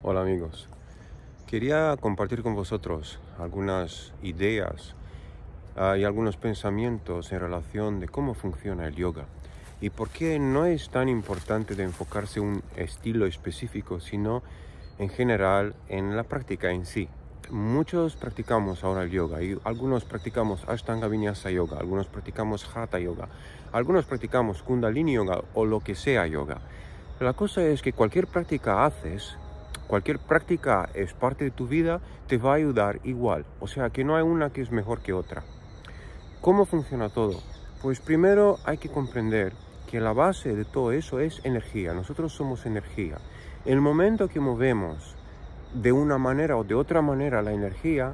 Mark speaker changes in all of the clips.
Speaker 1: Hola amigos, quería compartir con vosotros algunas ideas ah, y algunos pensamientos en relación de cómo funciona el yoga y por qué no es tan importante de enfocarse en un estilo específico, sino en general en la práctica en sí. Muchos practicamos ahora el yoga y algunos practicamos Ashtanga Vinyasa Yoga, algunos practicamos Hatha Yoga, algunos practicamos Kundalini Yoga o lo que sea yoga. La cosa es que cualquier práctica haces Cualquier práctica es parte de tu vida, te va a ayudar igual. O sea que no hay una que es mejor que otra. ¿Cómo funciona todo? Pues primero hay que comprender que la base de todo eso es energía. Nosotros somos energía. El momento que movemos de una manera o de otra manera la energía,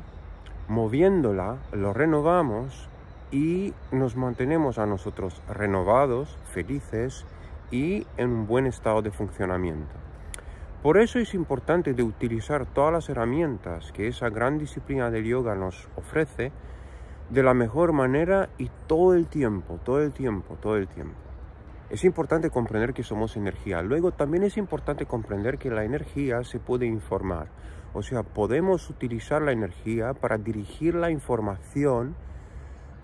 Speaker 1: moviéndola, lo renovamos y nos mantenemos a nosotros renovados, felices y en un buen estado de funcionamiento. Por eso es importante de utilizar todas las herramientas que esa gran disciplina del yoga nos ofrece de la mejor manera y todo el tiempo, todo el tiempo, todo el tiempo. Es importante comprender que somos energía. Luego también es importante comprender que la energía se puede informar. O sea, podemos utilizar la energía para dirigir la información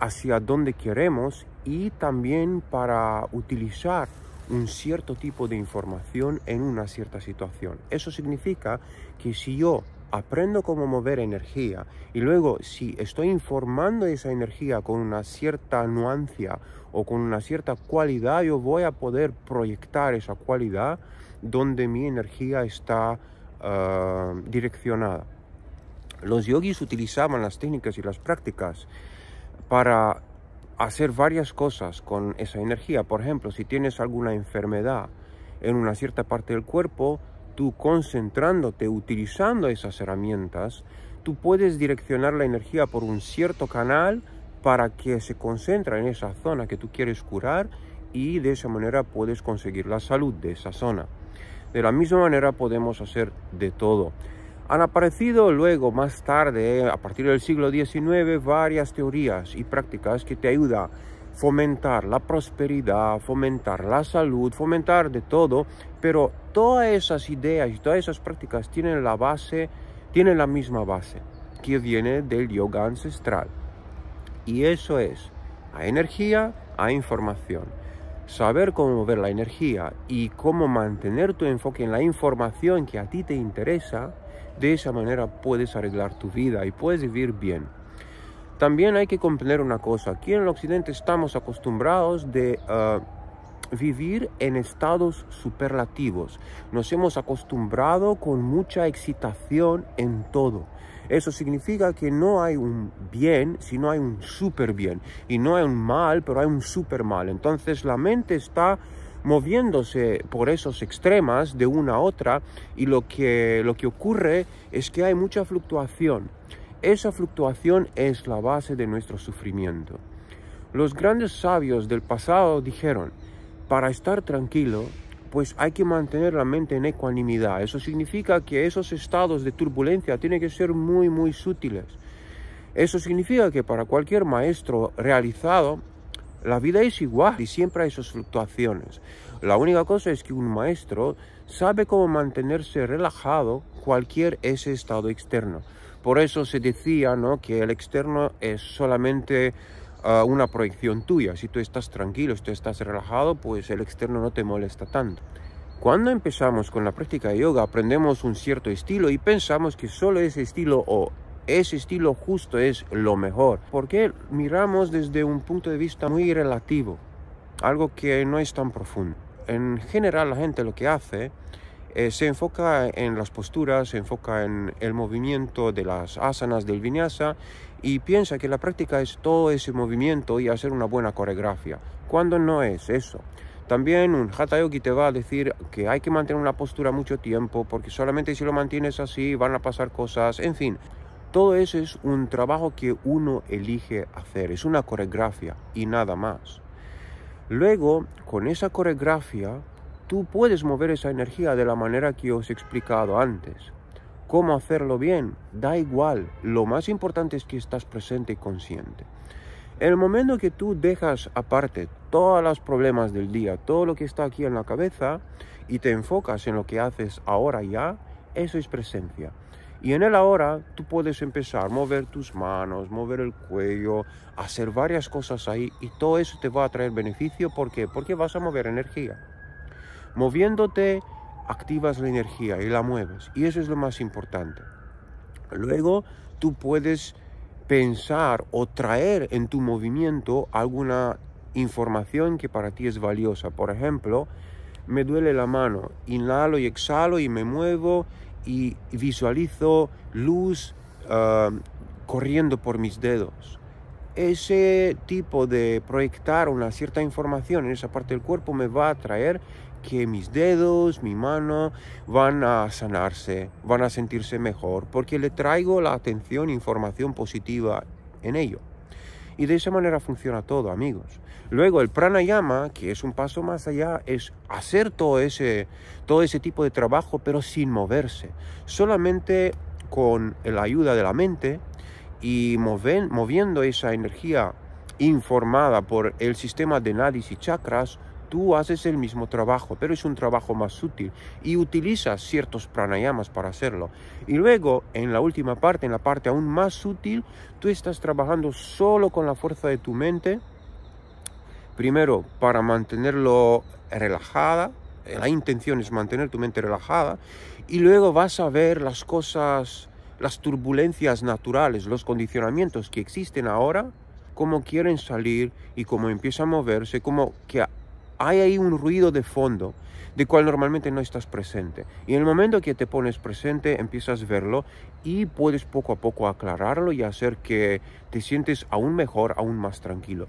Speaker 1: hacia donde queremos y también para utilizar un cierto tipo de información en una cierta situación. Eso significa que si yo aprendo cómo mover energía y luego si estoy informando esa energía con una cierta nuancia o con una cierta cualidad, yo voy a poder proyectar esa cualidad donde mi energía está eh, direccionada. Los yogis utilizaban las técnicas y las prácticas para hacer varias cosas con esa energía. Por ejemplo, si tienes alguna enfermedad en una cierta parte del cuerpo, tú concentrándote, utilizando esas herramientas, tú puedes direccionar la energía por un cierto canal para que se concentre en esa zona que tú quieres curar y de esa manera puedes conseguir la salud de esa zona. De la misma manera podemos hacer de todo. Han aparecido luego, más tarde, a partir del siglo XIX, varias teorías y prácticas que te ayudan a fomentar la prosperidad, fomentar la salud, fomentar de todo, pero todas esas ideas y todas esas prácticas tienen la base, tienen la misma base, que viene del yoga ancestral. Y eso es, a energía, a información. Saber cómo mover la energía y cómo mantener tu enfoque en la información que a ti te interesa, de esa manera puedes arreglar tu vida y puedes vivir bien. También hay que comprender una cosa, aquí en el occidente estamos acostumbrados de ah, vivir en estados superlativos. Nos hemos acostumbrado con mucha excitación en todo. Eso significa que no hay un bien, sino hay un super bien. Y no hay un mal, pero hay un super mal. Entonces la mente está moviéndose por esos extremos de una a otra y lo que, lo que ocurre es que hay mucha fluctuación. Esa fluctuación es la base de nuestro sufrimiento. Los grandes sabios del pasado dijeron, para estar tranquilo, pues hay que mantener la mente en ecuanimidad. Eso significa que esos estados de turbulencia tienen que ser muy, muy sutiles. Eso significa que para cualquier maestro realizado, la vida es igual y siempre hay sus fluctuaciones. La única cosa es que un maestro sabe cómo mantenerse relajado cualquier ese estado externo. Por eso se decía ¿no? que el externo es solamente ah, una proyección tuya. Si tú estás tranquilo, si tú estás relajado, pues el externo no te molesta tanto. Cuando empezamos con la práctica de yoga, aprendemos un cierto estilo y pensamos que solo ese estilo o ese estilo justo es lo mejor, porque miramos desde un punto de vista muy relativo, algo que no es tan profundo. En general la gente lo que hace se enfoca en las posturas, se enfoca en el movimiento de las asanas del vinyasa y piensa que la práctica es todo ese movimiento y hacer una buena coreografía, cuando no es eso. También un hatha te va a decir que hay que mantener una postura mucho tiempo porque solamente si lo mantienes así van a pasar cosas, en fin. Todo eso es un trabajo que uno elige hacer, es una coreografía y nada más. Luego, con esa coreografía, tú puedes mover esa energía de la manera que os he explicado antes. ¿Cómo hacerlo bien? Da igual, lo más importante es que estás presente y consciente. El momento que tú dejas aparte todos los problemas del día, todo lo que está aquí en la cabeza, y te enfocas en lo que haces ahora ya, eso es presencia. Y en el ahora tú puedes empezar a mover tus manos, mover el cuello, hacer varias cosas ahí y todo eso te va a traer beneficio. ¿Por qué? Porque vas a mover energía. Moviéndote, activas la energía y la mueves. Y eso es lo más importante. Luego tú puedes pensar o traer en tu movimiento alguna información que para ti es valiosa. Por ejemplo, me duele la mano, inhalo y exhalo y me muevo y visualizo luz um, corriendo por mis dedos. Ese tipo de proyectar una cierta información en esa parte del cuerpo me va a traer que mis dedos, mi mano van a sanarse, van a sentirse mejor, porque le traigo la atención, información positiva en ello. Y de esa manera funciona todo, amigos. Luego el pranayama, que es un paso más allá, es hacer todo ese, todo ese tipo de trabajo, pero sin moverse. Solamente con la ayuda de la mente y moviendo esa energía informada por el sistema de análisis chakras, tú haces el mismo trabajo, pero es un trabajo más sutil y utilizas ciertos pranayamas para hacerlo. Y luego, en la última parte, en la parte aún más sutil, tú estás trabajando solo con la fuerza de tu mente, primero para mantenerlo relajada, eh, la intención es mantener tu mente relajada, y luego vas a ver las cosas, las turbulencias naturales, los condicionamientos que existen ahora, cómo quieren salir y cómo empieza a moverse, como que hay ahí un ruido de fondo de cual normalmente no estás presente. Y en el momento que te pones presente, empiezas a verlo y puedes poco a poco aclararlo y hacer que te sientes aún mejor, aún más tranquilo.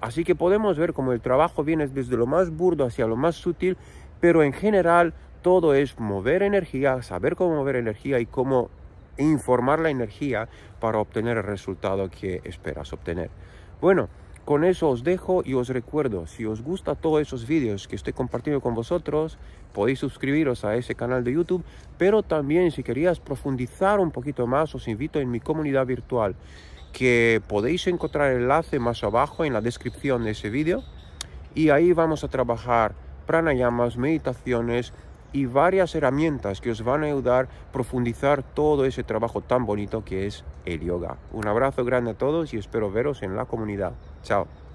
Speaker 1: Así que podemos ver cómo el trabajo viene desde lo más burdo hacia lo más sutil, pero en general todo es mover energía, saber cómo mover energía y cómo informar la energía para obtener el resultado que esperas obtener. Bueno, con eso os dejo y os recuerdo, si os gusta todos esos vídeos que estoy compartiendo con vosotros, podéis suscribiros a ese canal de YouTube, pero también si querías profundizar un poquito más, os invito en mi comunidad virtual, que podéis encontrar el enlace más abajo en la descripción de ese vídeo, y ahí vamos a trabajar pranayamas, meditaciones, y varias herramientas que os van a ayudar a profundizar todo ese trabajo tan bonito que es el yoga. Un abrazo grande a todos y espero veros en la comunidad. Chao.